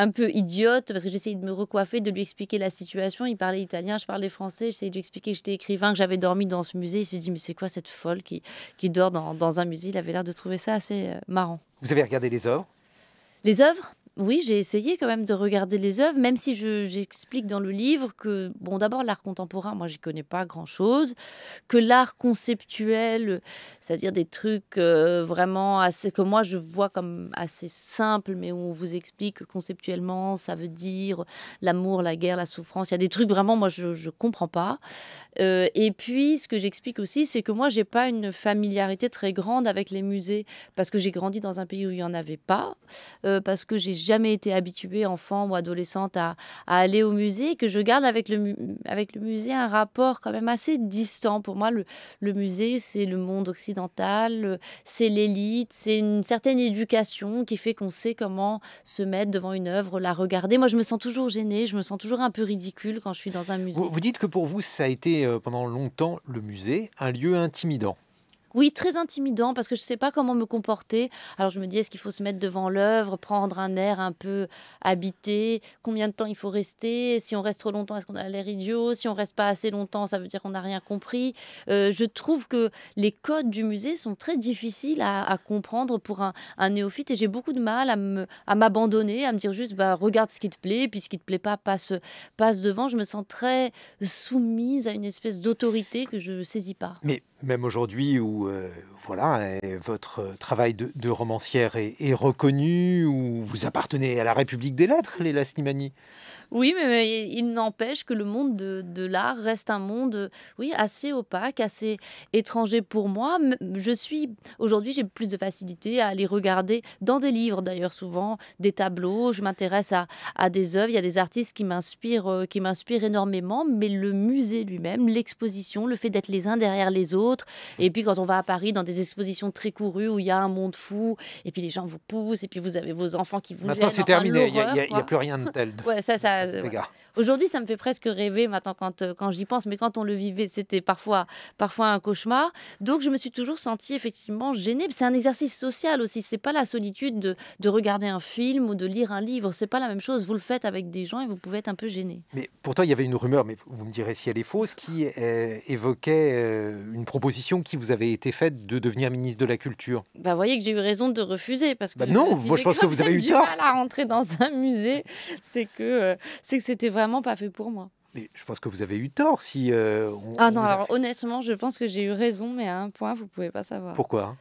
un peu idiote parce que j'essayais de me recoiffer, de lui expliquer la situation. Il parlait italien, je parlais français. J'essayais de lui expliquer que j'étais écrivain, que j'avais dormi dans ce musée. Il s'est dit, mais c'est quoi cette folle qui, qui dort dans, dans un musée Il avait l'air de trouver ça assez euh, marrant. Vous avez regardé les œuvres Les œuvres oui, j'ai essayé quand même de regarder les œuvres, même si j'explique dans le livre que, bon, d'abord, l'art contemporain, moi, j'y connais pas grand-chose, que l'art conceptuel, c'est-à-dire des trucs euh, vraiment assez, que moi, je vois comme assez simple mais on vous explique conceptuellement, ça veut dire l'amour, la guerre, la souffrance, il y a des trucs vraiment, moi, je, je comprends pas. Euh, et puis, ce que j'explique aussi, c'est que moi, j'ai pas une familiarité très grande avec les musées, parce que j'ai grandi dans un pays où il y en avait pas, euh, parce que j'ai jamais été habituée, enfant ou adolescente, à, aller au musée, que je garde avec le, avec le musée un rapport quand même assez distant. Pour moi, le, musée, c'est le monde occidental, euh, c'est l'élite, c'est une certaine éducation qui fait qu'on sait comment se mettre devant une œuvre, la regarder. Moi, je me sens toujours gênée, je me sens toujours un peu ridicule quand je suis dans un musée. Vous, dites que pour vous, ça a été euh, pendant longtemps le musée, un lieu intimidant. Oui, très intimidant parce que je ne sais pas comment me comporter. Alors je me dis, est-ce qu'il faut se mettre devant l'œuvre, prendre un air un peu habité Combien de temps il faut rester Si on reste trop longtemps, est-ce qu'on a l'air idiot Si on reste pas assez longtemps, ça veut dire qu'on n'a rien compris. Euh, je trouve que les codes du musée sont très difficiles à, comprendre pour un, néophyte et j'ai beaucoup de mal à m'abandonner, à, me dire juste, bah, regarde ce qui te plaît, puis ce qui te plaît pas, passe, passe devant. Je me sens très soumise à une espèce d'autorité que je ne saisis pas. Mais même aujourd'hui où euh, voilà, euh, votre travail de, romancière est, reconnu, où vous appartenez à la République des Lettres, les Slimani oui, mais il n'empêche que le monde de, l'art reste un monde, oui, assez opaque, assez étranger pour moi. Je suis aujourd'hui, j'ai plus de facilité à aller regarder dans des livres, d'ailleurs souvent des tableaux. Je m'intéresse à, des œuvres. Il y a des artistes qui m'inspirent, euh, qui m'inspirent énormément. Mais le musée lui-même, l'exposition, le fait d'être les uns derrière les autres. Et puis quand on va à Paris dans des expositions très courues où il y a un monde fou, et puis les gens vous poussent, et puis vous avez vos enfants qui vous. Maintenant, c'est terminé. Il n'y a, plus rien de tel. ça, ça euh, Aujourd'hui, ça me fait presque rêver maintenant quand, euh, quand j'y pense, mais quand on le vivait, c'était parfois, parfois un cauchemar. Donc, je me suis toujours sentie effectivement gênée. C'est un exercice social aussi. C'est pas la solitude de, de, regarder un film ou de lire un livre. C'est pas la même chose. Vous le faites avec des gens et vous pouvez être un peu gêné. Mais pourtant il y avait une rumeur, mais vous me direz si elle est fausse, qui euh, évoquait une proposition qui vous avait été faite de devenir ministre de la Culture. Bah, voyez que j'ai eu raison de refuser parce que bah non, moi je pense que vous avez eu tort. à rentrer dans un musée, c'est que c'est que c'était vraiment pas fait pour moi. Mais je pense que vous avez eu tort si. Euh, ah non, alors honnêtement, je pense que j'ai eu raison, mais à un point, vous pouvez pas savoir. Pourquoi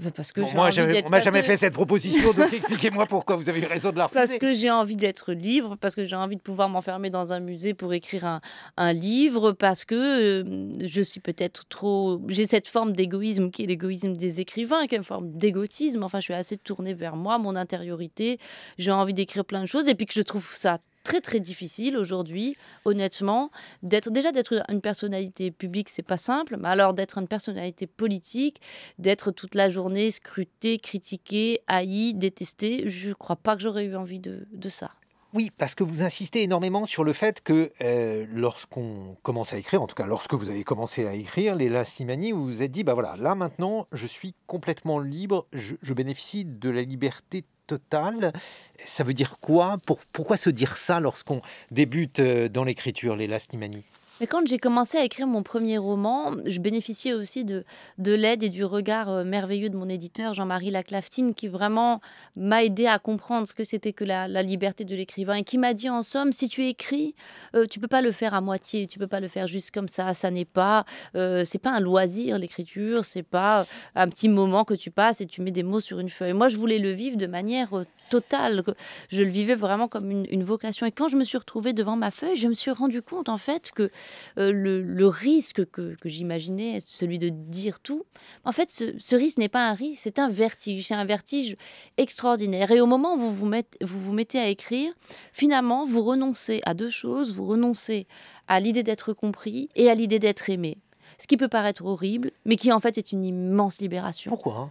bah, parce que moi, on m'a jamais fait cette proposition, donc expliquez-moi pourquoi vous avez eu raison de la refuser. Parce que j'ai envie d'être libre, parce que j'ai envie de pouvoir m'enfermer dans un musée pour écrire un, un livre, parce que euh, je suis peut-être trop. J'ai cette forme d'égoïsme qui est l'égoïsme des écrivains, qui est une forme d'égotisme. Enfin, je suis assez tournée vers moi, mon intériorité. J'ai envie d'écrire plein de choses, et puis que je trouve ça très très difficile aujourd'hui, honnêtement, d'être déjà d'être une personnalité publique, c'est pas simple, mais alors d'être une personnalité politique, d'être toute la journée scruté, critiqué, haï, détesté, je crois pas que j'aurais eu envie de, ça. Oui, parce que vous insistez énormément sur le fait que euh, lorsqu'on commence à écrire, en tout cas lorsque vous avez commencé à écrire, les Simani, vous vous êtes dit, bah voilà, là maintenant, je suis complètement libre, je, je bénéficie de la liberté Total, Ça veut dire quoi Pour, Pourquoi se dire ça lorsqu'on débute euh, dans l'écriture, les Nimani. Mais quand j'ai commencé à écrire mon premier roman, je bénéficiais aussi de, de l'aide et du regard euh, merveilleux de mon éditeur Jean-Marie Laclaftine, qui vraiment m'a aidé à comprendre ce que c'était que la, la, liberté de l'écrivain et qui m'a dit en somme, si tu écris, tu euh, tu peux pas le faire à moitié, tu peux pas le faire juste comme ça. Ça n'est pas, euh, c'est pas un loisir l'écriture, c'est pas un petit moment que tu passes et tu mets des mots sur une feuille. Moi, je voulais le vivre de manière totale. Je le vivais vraiment comme une, une vocation. Et quand je me suis retrouvée devant ma feuille, je me suis rendu compte en fait que euh, le, risque que, que j'imaginais, celui de dire tout, en fait, ce, risque n'est pas un risque, c'est un vertige, c'est un vertige extraordinaire. Et au moment où vous vous, vous vous mettez à écrire, finalement, vous renoncez à deux choses, vous renoncez à l'idée d'être compris et à l'idée d'être aimé. Ce qui peut paraître horrible, mais qui en fait est une immense libération. Pourquoi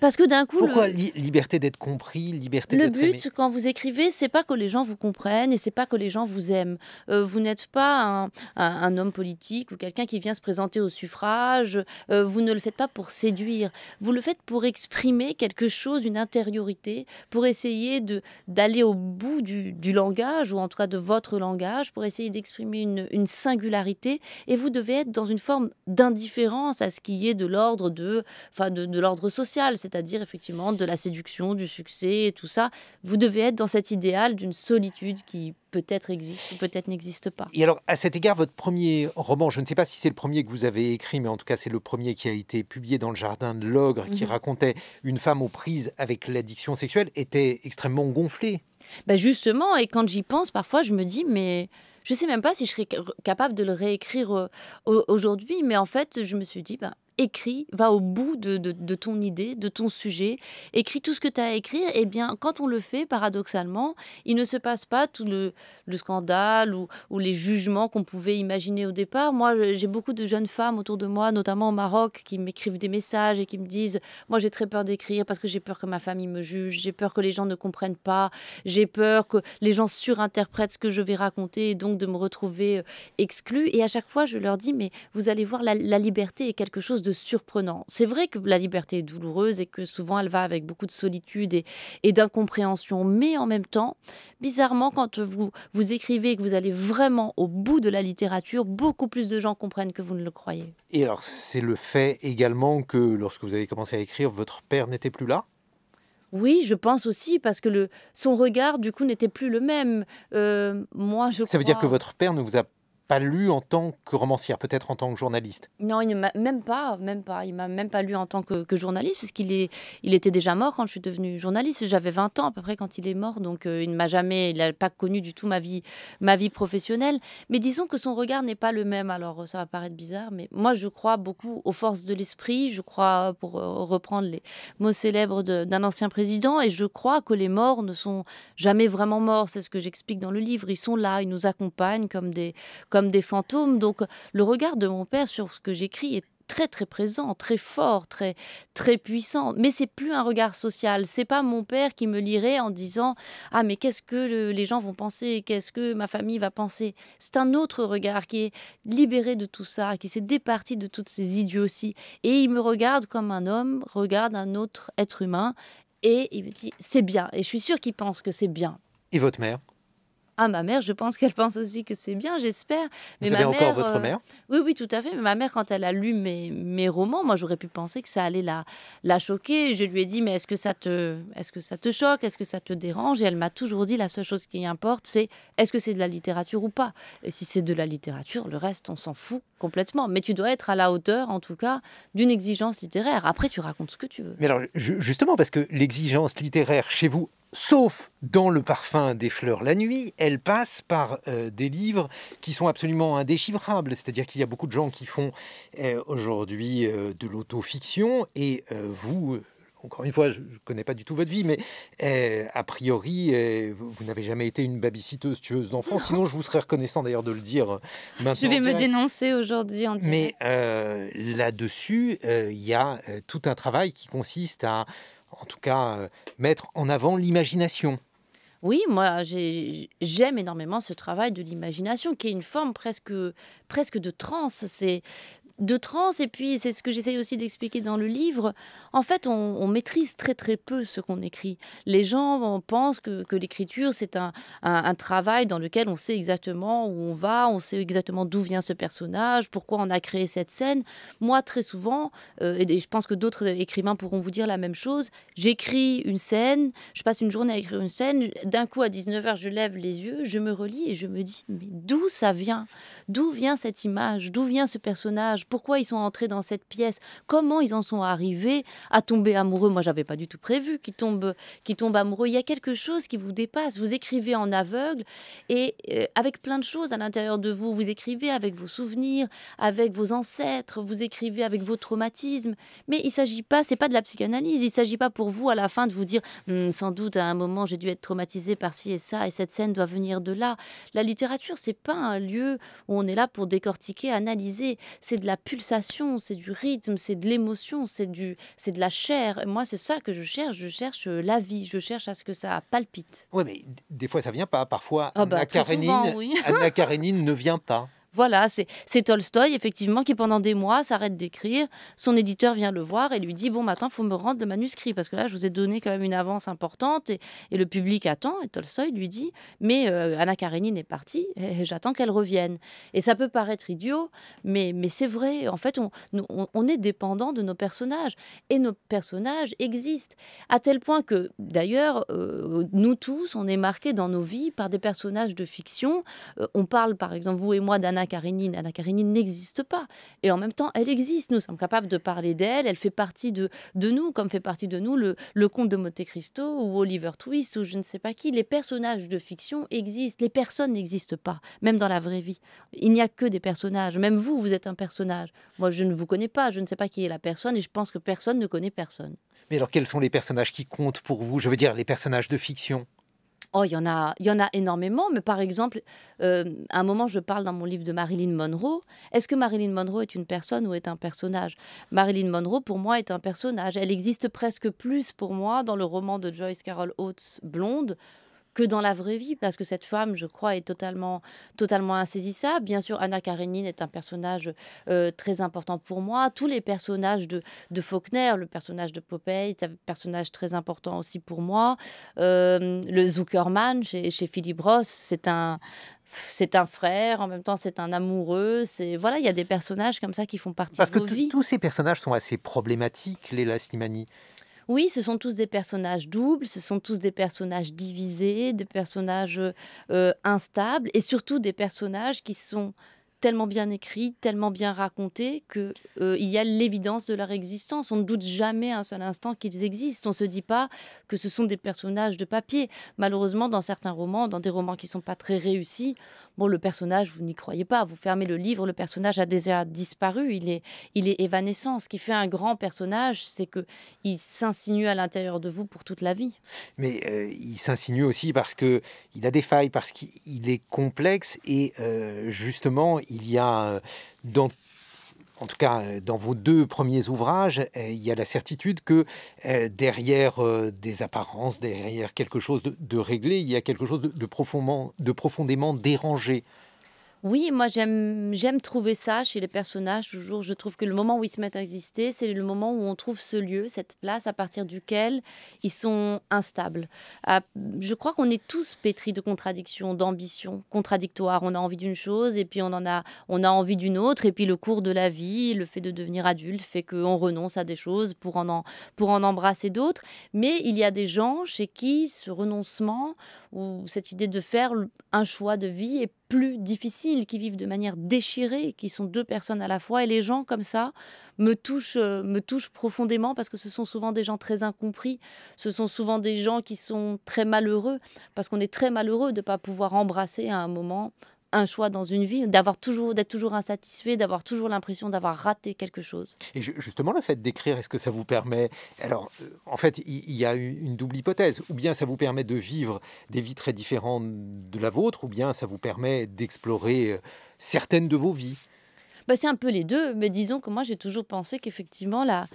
parce que d'un coup. Pourquoi liberté d'être compris, liberté Le but, quand vous écrivez, c'est pas que les gens vous comprennent et c'est pas que les gens vous aiment. Euh, vous n'êtes pas un, homme politique ou quelqu'un qui vient se présenter au suffrage. Euh, vous ne le faites pas pour séduire. Vous le faites pour exprimer quelque chose, une intériorité, pour essayer d'aller au bout du, langage, ou en tout cas de votre langage, pour essayer d'exprimer une, une singularité. Et vous devez être dans une forme d'indifférence à ce qui est de l'ordre de, enfin de, de l'ordre social c'est-à-dire effectivement de la séduction, du succès et tout ça. Vous devez être dans cet idéal d'une solitude qui peut-être existe ou peut-être n'existe pas. Et alors, à cet égard, votre premier roman, je ne sais pas si c'est le premier que vous avez écrit, mais en tout cas, c'est le premier qui a été publié dans le jardin de l'ogre, qui mhm. racontait une femme aux prises avec l'addiction sexuelle, était extrêmement gonflé. Bah justement, et quand j'y pense, parfois, je me dis, mais je ne sais même pas si je serais capable de le réécrire euh, aujourd'hui, mais en fait, je me suis dit, ben, écris, va au bout de, ton idée, de ton sujet, écris tout ce que tu as à écrire, et eh bien quand on le fait, paradoxalement, il ne se passe pas tout le, scandale ou, les jugements qu'on pouvait imaginer au départ. Moi, j'ai beaucoup de jeunes femmes autour de moi, notamment au Maroc, qui m'écrivent des messages et qui me disent, moi j'ai très peur d'écrire parce que j'ai peur que ma famille me juge, j'ai peur que les gens ne comprennent pas, j'ai peur que les gens surinterprètent ce que je vais raconter et donc de me retrouver euh, exclue. Et à chaque fois, je leur dis, mais vous allez voir, la, la liberté est quelque chose de surprenant. C'est vrai que la liberté est douloureuse et que souvent elle va avec beaucoup de solitude et, d'incompréhension, mais en même temps, bizarrement, quand vous, vous écrivez que vous allez vraiment au bout de la littérature, beaucoup plus de gens comprennent que vous ne le croyez. Et alors, c'est le fait également que lorsque vous avez commencé à écrire, votre père n'était plus là oui, je pense aussi, parce que le, son regard, du coup, n'était plus le même. Euh, moi, je Ça veut dire que votre père ne vous a pas lu en tant que romancière, peut-être en tant que journaliste. Non, il ne m'a même pas, même pas. Il m'a même pas lu en tant que, journaliste, puisqu'il est, il était déjà mort quand je suis devenue journaliste. J'avais 20 ans à peu près quand il est mort, donc euh, il ne m'a jamais, il n'a pas connu du tout ma vie, ma vie professionnelle. Mais disons que son regard n'est pas le même. Alors ça va paraître bizarre, mais moi je crois beaucoup aux forces de l'esprit. Je crois, pour euh, reprendre les mots célèbres d'un ancien président, et je crois que les morts ne sont jamais vraiment morts. C'est ce que j'explique dans le livre. Ils sont là, ils nous accompagnent comme des comme des fantômes. Donc le regard de mon père sur ce que j'écris est très très présent, très fort, très très puissant. Mais c'est plus un regard social. C'est pas mon père qui me lirait en disant ah mais qu'est-ce que les gens vont penser, qu'est-ce que ma famille va penser. C'est un autre regard qui est libéré de tout ça, qui s'est départi de toutes ces idioties et il me regarde comme un homme regarde un autre être humain et il me dit c'est bien. Et je suis sûre qu'il pense que c'est bien. Et votre mère ah, ma mère, je pense qu'elle pense aussi que c'est bien, j'espère. Mais ma mère, encore votre euh, mère Oui, oui, tout à fait. ma mère, quand elle a lu mes, mes romans, moi, j'aurais pu penser que ça allait la, la choquer. Je lui ai dit, mais est-ce que ça te, est-ce que ça te choque Est-ce que ça te dérange Et elle m'a toujours dit, la seule chose qui importe, c'est est-ce que c'est de la littérature ou pas Et si c'est de la littérature, le reste, on s'en fout complètement. Mais tu dois être à la hauteur, en tout cas, d'une exigence littéraire. Après, tu racontes ce que tu veux. Mais alors, justement, parce que l'exigence littéraire chez vous, sauf dans le parfum des fleurs la nuit, elle passe par euh, des livres qui sont absolument indéchiffrables. C'est-à-dire qu'il y a beaucoup de gens qui font euh, aujourd'hui euh, de l'autofiction et vous... Encore une fois, je ne connais pas du tout votre vie, mais a priori, vous n'avez jamais été une babysiteuse tueuse d'enfants. Sinon, je vous serais reconnaissant d'ailleurs de le dire maintenant. Je vais me dénoncer aujourd'hui en direct. Mais là-dessus, il y a tout un travail qui consiste à en tout cas, euh, mettre en avant l'imagination. Oui, moi j'aime énormément ce travail de l'imagination qui est une forme presque, presque de transe. C'est de trans. Et puis, c'est ce que j'essaye aussi d'expliquer dans le livre. En fait, on, maîtrise très très peu ce qu'on écrit. Les gens pensent que, l'écriture, c'est un, travail dans lequel on sait exactement où on va, on sait exactement d'où vient ce personnage, pourquoi on a créé cette scène. Moi, très souvent, euh, et je pense que d'autres écrivains pourront vous dire la même chose, j'écris une scène, je passe une journée à écrire une scène, d'un coup à 19h, je lève les yeux, je me relis et je me dis, mais d'où ça vient D'où vient cette image D'où vient ce personnage pourquoi ils sont entrés dans cette pièce, comment ils en sont arrivés à tomber amoureux. Moi, j'avais pas du tout prévu qu'ils tombent, tombent amoureux. Il y a quelque chose qui vous dépasse. Vous écrivez en aveugle et euh, avec plein de choses à l'intérieur de vous. Vous écrivez avec vos souvenirs, avec vos ancêtres, vous écrivez avec vos traumatismes. Mais il s'agit pas, c'est pas de la psychanalyse. Il s'agit pas pour vous à la fin de vous dire «Hmm, sans doute à un moment j'ai dû être traumatisé par ci et ça et cette scène doit venir de là. La littérature, c'est pas un lieu où on est là pour décortiquer, analyser. C'est de la la pulsation, c'est du rythme, c'est de l'émotion, c'est du, c'est de la chair. moi, c'est ça que je cherche. Je cherche euh, la vie. Je cherche à ce que ça palpite. Oui, mais des fois ça vient pas. Parfois, ah carénine, bah, Anna, ne vient pas. Voilà, c'est Tolstoy, effectivement, qui pendant des mois s'arrête d'écrire. Son éditeur vient le voir et lui dit Bon, maintenant, faut me rendre le manuscrit, parce que là, je vous ai donné quand même une avance importante et, le public attend. Et Tolstoï lui dit Mais euh, Anna Karenine est partie, et, j'attends qu'elle revienne. Et ça peut paraître idiot, mais, c'est vrai. En fait, on, est dépendant de nos personnages. Et nos personnages existent. À tel point que, d'ailleurs, euh, nous tous, on est marqués dans nos vies par des personnages de fiction. Euh, on parle, par exemple, vous et moi, d'Anna Anna Karénine. n'existe pas. Et en même temps, elle existe. Nous sommes capables de parler d'elle. Elle fait partie de, nous, comme fait partie de nous le, le comte de Monte Cristo ou Oliver Twist ou je ne sais pas qui. Les personnages de fiction existent. Les personnes n'existent pas, même dans la vraie vie. Il n'y a que des personnages. Même vous, vous êtes un personnage. Moi, je ne vous connais pas. Je ne sais pas qui est la personne et je pense que personne ne connaît personne. Mais alors, quels sont les personnages qui comptent pour vous Je veux dire, les personnages de fiction Oh, il y en a, il y en a énormément. Mais par exemple, euh, à un moment, je parle dans mon livre de Marilyn Monroe. Est-ce que Marilyn Monroe est une personne ou est un personnage Marilyn Monroe, pour moi, est un personnage. Elle existe presque plus pour moi dans le roman de Joyce Carol Oates, Blonde, que dans la vraie vie, parce que cette femme, je crois, est totalement, totalement insaisissable. Bien sûr, Anna Karenine est un personnage euh, très important pour moi. Tous les personnages de, Faulkner, le personnage de Popeye, est un personnage très important aussi pour moi. Euh, le Zuckerman chez, chez Philippe Ross, c'est un, c'est un frère, en même temps c'est un amoureux, c'est voilà, il y a des personnages comme ça qui font partie Parce de la vies. Parce que tous ces personnages sont assez problématiques, les Slimani. Oui, ce sont tous des personnages doubles, ce sont tous des personnages divisés, des personnages euh, instables et surtout des personnages qui sont tellement bien écrits, tellement bien racontés que euh, il y a l'évidence de leur existence. On ne doute jamais un seul instant qu'ils existent. On ne se dit pas que ce sont des personnages de papier. Malheureusement, dans certains romans, dans des romans qui ne sont pas très réussis, Bon, le personnage, vous n'y croyez pas. Vous fermez le livre, le personnage a déjà disparu. Il est, il est évanescent. Ce qui fait un grand personnage, c'est que il s'insinue à l'intérieur de vous pour toute la vie. Mais euh, il s'insinue aussi parce que il a des failles, parce qu'il est complexe et euh, justement, il y a euh, dans en tout cas euh, dans vos deux premiers ouvrages, euh, il y a la certitude que euh, derrière des apparences, derrière quelque chose de, réglé, il y a quelque chose de profondément dérangé. Oui, moi j'aime trouver ça chez les personnages. Toujours, je trouve que le moment où ils se mettent à exister, c'est le moment où on trouve ce lieu, cette place à partir duquel ils sont instables. Ah, je crois qu'on est tous pétris de contradictions, d'ambitions contradictoires. On a envie d'une chose et puis on en a on a envie d'une autre et puis le cours de la vie, le fait de devenir adulte fait qu'on renonce à des choses pour en, en pour en embrasser d'autres. Mais il y a des gens chez qui ce renoncement ou cette idée de faire un choix de vie est plus difficiles, qui vivent de manière déchirée, qui sont deux personnes à la fois. Et les gens comme ça me touchent, euh, me touchent profondément parce que ce sont souvent des gens très incompris. Ce sont souvent des gens qui sont très malheureux parce qu'on est très malheureux de ne pas pouvoir embrasser à un moment un choix dans une vie, d'avoir toujours, d'être toujours insatisfait, d'avoir toujours l'impression d'avoir raté quelque chose. Et justement, le fait d'écrire, est-ce que ça vous permet Alors, euh, en fait, il y a une double hypothèse. Ou bien ça vous permet de vivre des vies très différentes de la vôtre, ou bien ça vous permet d'explorer euh, certaines de vos vies. Bah, c'est un peu les deux, mais disons que moi j'ai toujours pensé qu'effectivement la,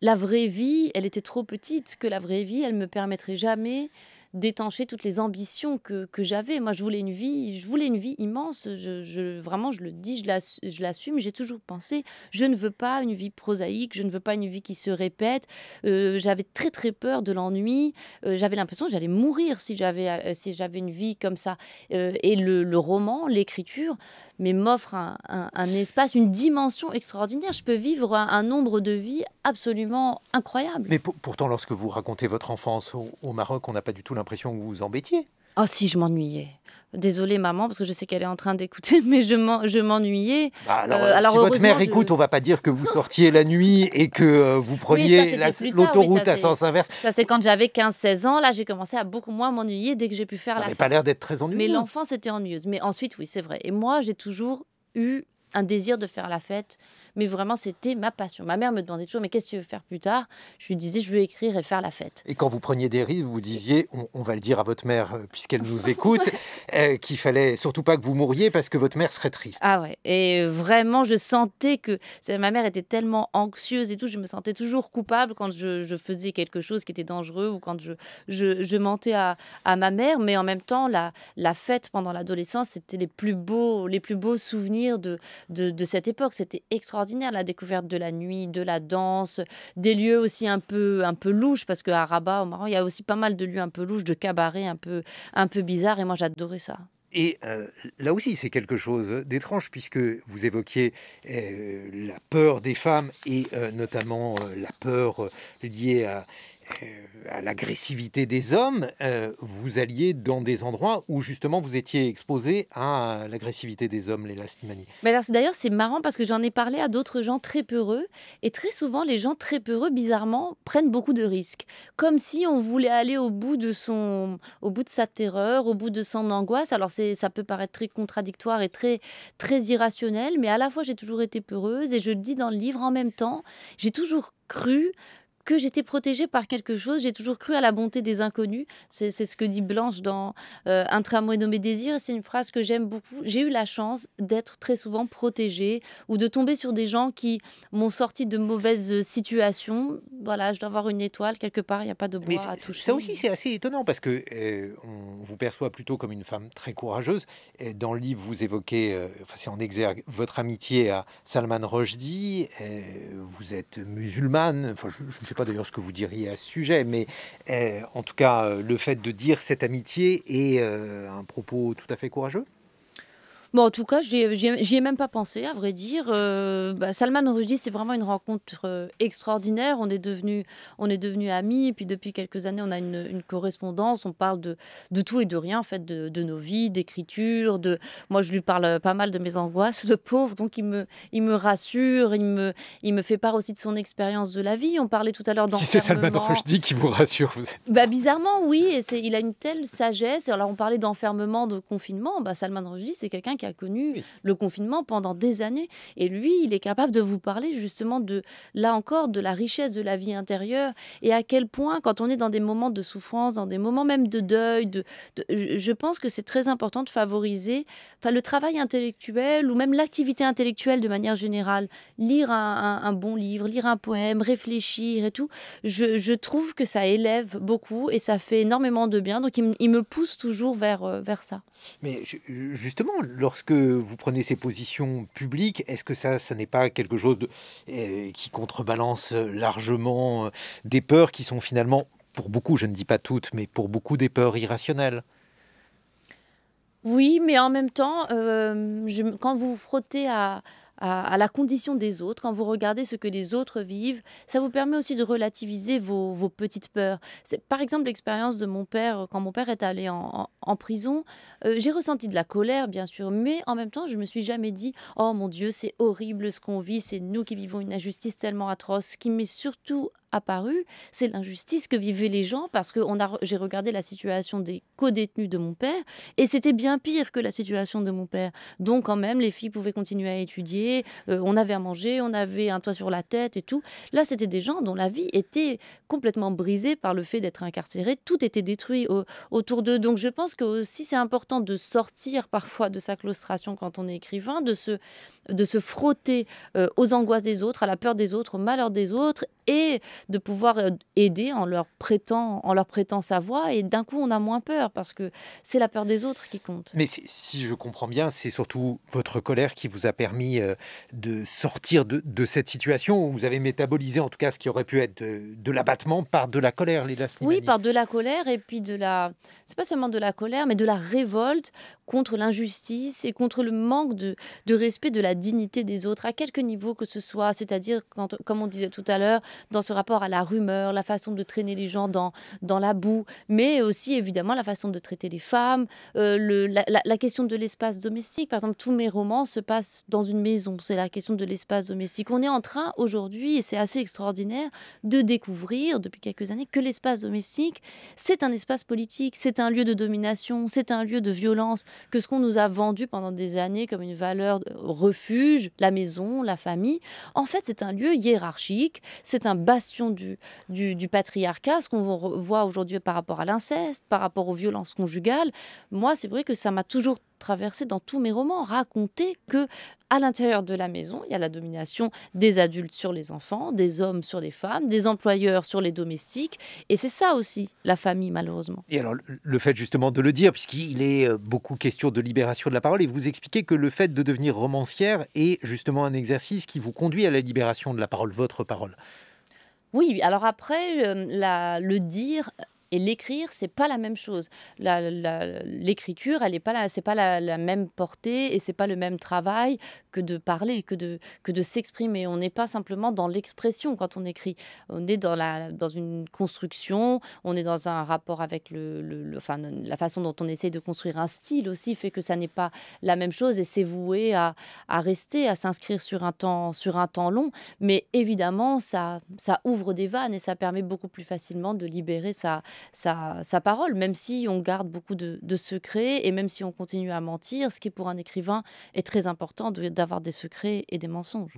la vraie vie, elle était trop petite, que la vraie vie, elle me permettrait jamais d'étancher toutes les ambitions que, j'avais. Moi, je voulais une vie, je voulais une vie immense. Je, vraiment, je le dis, je l'assume. J'ai toujours pensé, je ne veux pas une vie prosaïque, je ne veux pas une vie qui se répète. Euh, j'avais très très peur de l'ennui. Euh, j'avais l'impression que j'allais mourir si j'avais euh, si une vie comme ça. et le, le roman, l'écriture, mais m'offre un, espace, une dimension extraordinaire. Je peux vivre un, nombre de vies absolument incroyable. Mais pourtant, lorsque vous racontez votre enfance au, Maroc, on n'a pas du tout l'impression que vous vous embêtiez. Ah oh, si, je m'ennuyais. Désolée maman, parce que je sais qu'elle est en train d'écouter, mais je m'ennuyais. Bah, euh, alors, votre mère écoute, on va pas dire que vous sortiez la nuit et que euh, vous preniez l'autoroute à sens inverse. Ça c'est quand j'avais 15-16 ans, là j'ai commencé à beaucoup moins m'ennuyer dès que j'ai pu faire fête la... Ça pas l'air d'être très ennuyeux. Mais hein. l'enfance c'était ennuyeuse. Mais ensuite, oui, c'est vrai. Et moi, j'ai toujours eu un désir de faire la fête. Mais vraiment, c'était ma passion. Ma mère me demandait toujours, mais qu'est-ce que tu veux faire plus tard Je lui disais, je veux écrire et faire la fête. Et quand vous preniez des risques, vous disiez, on, va le dire à votre mère, euh, puisqu'elle nous écoute, euh, qu'il fallait surtout pas que vous mouriez parce que votre mère serait triste. Ah ouais. Et vraiment, je sentais que ma mère était tellement anxieuse et tout, je me sentais toujours coupable quand je, faisais quelque chose qui était dangereux ou quand je, je, mentais à, à, ma mère. Mais en même temps, la, la fête pendant l'adolescence, c'était les plus beaux, les plus beaux souvenirs de, de, de cette époque. C'était extraordinaire la découverte de la nuit, de la danse, des lieux aussi un peu, un peu louches, parce qu'à Rabat, au Maroc, il y a aussi pas mal de lieux un peu louches, de cabarets un peu, un peu bizarres, et moi j'adorais ça. Et euh, là aussi, c'est quelque chose d'étrange, puisque vous évoquiez euh, la peur des femmes et euh, notamment la peur liée à euh, à l'agressivité des hommes, euh, vous alliez dans des endroits où justement vous étiez exposé à l'agressivité des hommes, les Lastimani. Mais alors d'ailleurs c'est marrant parce que j'en ai parlé à d'autres gens très peureux et très souvent les gens très peureux bizarrement prennent beaucoup de risques, comme si on voulait aller au bout de son, au bout de sa terreur, au bout de son angoisse. Alors ça peut paraître très contradictoire et très très irrationnel, mais à la fois j'ai toujours été peureuse et je le dis dans le livre en même temps, j'ai toujours cru que j'étais protégée par quelque chose. J'ai toujours cru à la bonté des inconnus. C'est ce que dit Blanche dans euh, Un tramway nommé désir. C'est une phrase que j'aime beaucoup. J'ai eu la chance d'être très souvent protégée ou de tomber sur des gens qui m'ont sorti de mauvaises euh, situations. Voilà, je dois avoir une étoile quelque part. Il n'y a pas de bois à toucher. Ça aussi, c'est assez étonnant parce que euh, on vous perçoit plutôt comme une femme très courageuse. Et dans le livre, vous évoquez, enfin, c'est en exergue, votre amitié à Salman Rushdie. vous êtes musulmane. Enfin, je, ne sais pas d'ailleurs ce que vous diriez à ce sujet, mais euh, en tout cas, euh, le fait de dire cette amitié est euh, un propos tout à fait courageux en tout cas, j'y ai, même pas pensé, à vrai dire. Euh, bah, Salman Rushdie, c'est vraiment une rencontre euh, extraordinaire. On est devenus, on est devenu amis, et puis depuis quelques années, on a une, correspondance. On parle de, de, tout et de rien, en fait, de, de nos vies, d'écriture. De... Moi, je lui parle pas mal de mes angoisses, de pauvres. donc il me, il me rassure, il me, il me fait part aussi de son expérience de la vie. On parlait tout à l'heure d'enfermement. Si c'est Salman Rushdie qui vous rassure, Bah, bizarrement, oui, et il a une telle sagesse. Alors, on parlait d'enfermement, de confinement. Bah, Salman Rushdie, c'est quelqu'un qui a connu le confinement pendant des années. Et lui, il est capable de vous parler justement de, là encore, de la richesse de la vie intérieure et à quel point, quand on est dans des moments de souffrance, dans des moments même de deuil, de, je pense que c'est très important de favoriser enfin, le travail intellectuel ou même l'activité intellectuelle de manière générale. Lire un, bon livre, lire un poème, réfléchir et tout. Je, je, trouve que ça élève beaucoup et ça fait énormément de bien. Donc, il, me pousse toujours vers, euh, vers ça. Mais justement, lorsque que vous prenez ces positions publiques, est-ce que ça, ça n'est pas quelque chose de, euh, qui contrebalance euh, largement euh, des peurs qui sont finalement, pour beaucoup, je ne dis pas toutes, mais pour beaucoup des peurs irrationnelles Oui, mais en même temps, quand vous frottez à, à, la condition des autres, quand vous regardez ce que les autres vivent, ça vous permet aussi de relativiser vos, petites peurs. C'est par exemple l'expérience de mon père, quand mon père est allé en, prison, euh, j'ai ressenti de la colère, bien sûr, mais en même temps, je me suis jamais dit, oh mon Dieu, c'est horrible ce qu'on vit, c'est nous qui vivons une injustice tellement atroce. Ce qui m'est surtout apparu, c'est l'injustice que vivaient les gens parce que on a, j'ai regardé la situation des co-détenus de mon père et c'était bien pire que la situation de mon père. Donc quand même, les filles pouvaient continuer à étudier, euh, on avait à manger, on avait un toit sur la tête et tout. Là, c'était des gens dont la vie était complètement brisée par le fait d'être incarcérés, tout était détruit autour d'eux. Donc je pense que aussi c'est important de sortir parfois de sa claustration quand on est écrivain, de se, de se frotter euh, aux angoisses des autres, à la peur des autres, au malheur des autres et de pouvoir euh, aider en leur prêtant, en leur prêtant sa voix. Et d'un coup, on a moins peur parce que c'est la peur des autres qui compte. Mais si je comprends bien, c'est surtout votre colère qui vous a permis euh, de sortir de, de, cette situation où vous avez métabolisé en tout cas ce qui aurait pu être de, l'abattement par de la colère, les Oui, par de la colère et puis de la. C'est pas seulement de la colère, mais de la révolte contre l'injustice et contre le manque de, de respect de la dignité des autres, à quelque niveau que ce soit, c'est-à-dire, comme on disait tout à l'heure, dans ce rapport rapport à la rumeur, la façon de traîner les gens dans, dans la boue, mais aussi évidemment la façon de traiter les femmes, euh, le, la, question de l'espace domestique. Par exemple, tous mes romans se passent dans une maison. C'est la question de l'espace domestique. On est en train aujourd'hui, et c'est assez extraordinaire, de découvrir depuis quelques années que l'espace domestique, c'est un espace politique, c'est un lieu de domination, c'est un lieu de violence, que ce qu'on nous a vendu pendant des années comme une valeur de refuge, la maison, la famille, en fait, c'est un lieu hiérarchique, c'est un bastion du, du, du patriarcat, ce qu'on voit aujourd'hui par rapport à l'inceste, par rapport aux violences conjugales, moi, c'est vrai que ça m'a toujours traversé dans tous mes romans, raconter que à l'intérieur de la maison, il y a la domination des adultes sur les enfants, des hommes sur les femmes, des employeurs sur les domestiques, et c'est ça aussi la famille malheureusement. Et alors le fait justement de le dire, puisqu'il est euh, beaucoup question de libération de la parole, et vous expliquez que le fait de devenir romancière est justement un exercice qui vous conduit à la libération de la parole, votre parole. Oui, alors après, euh, le dire et l'écrire, c'est pas la même chose. L'écriture, elle n'est pas c'est pas la, la, même portée et c'est pas le même travail que de parler, que de que de s'exprimer. On n'est pas simplement dans l'expression quand on écrit. On est dans la dans une construction, on est dans un rapport avec le, le, la façon dont on essaie de construire un style aussi fait que ça n'est pas la même chose et c'est voué à, à rester, à s'inscrire sur un temps sur un temps long. Mais évidemment, ça ça ouvre des vannes et ça permet beaucoup plus facilement de libérer sa sa, sa, parole, même si on garde beaucoup de, secrets et même si on continue à mentir, ce qui pour un écrivain est très important d'avoir des secrets et des mensonges.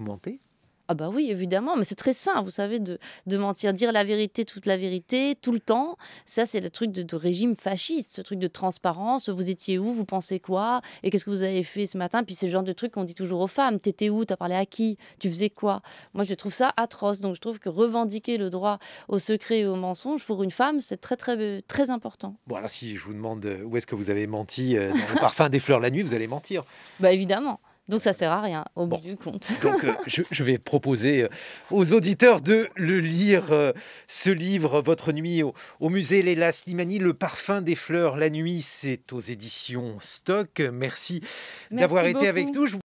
Ah bah oui, évidemment, mais c'est très sain, vous savez, de, mentir, dire la vérité, toute la vérité, tout le temps. Ça, c'est le truc de, régime fasciste, ce truc de transparence. Vous étiez où, vous pensez quoi, et qu'est-ce que vous avez fait ce matin. Puis c'est le genre de truc qu'on dit toujours aux femmes. T'étais où, t'as parlé à qui, tu faisais quoi. Moi, je trouve ça atroce. Donc je trouve que revendiquer le droit au secret et au mensonge pour une femme, c'est très, très, très important. Bon, alors si je vous demande euh, où est-ce que vous avez menti euh, dans le parfum des fleurs la nuit, vous allez mentir. Bah évidemment. Donc ça sert à rien, au bout du compte. Donc euh, je, vais proposer euh, aux auditeurs de le lire, euh, ce livre, Votre nuit au, musée Léla Slimani, Le parfum des fleurs la nuit, c'est aux éditions Stock. Merci, d'avoir été avec nous.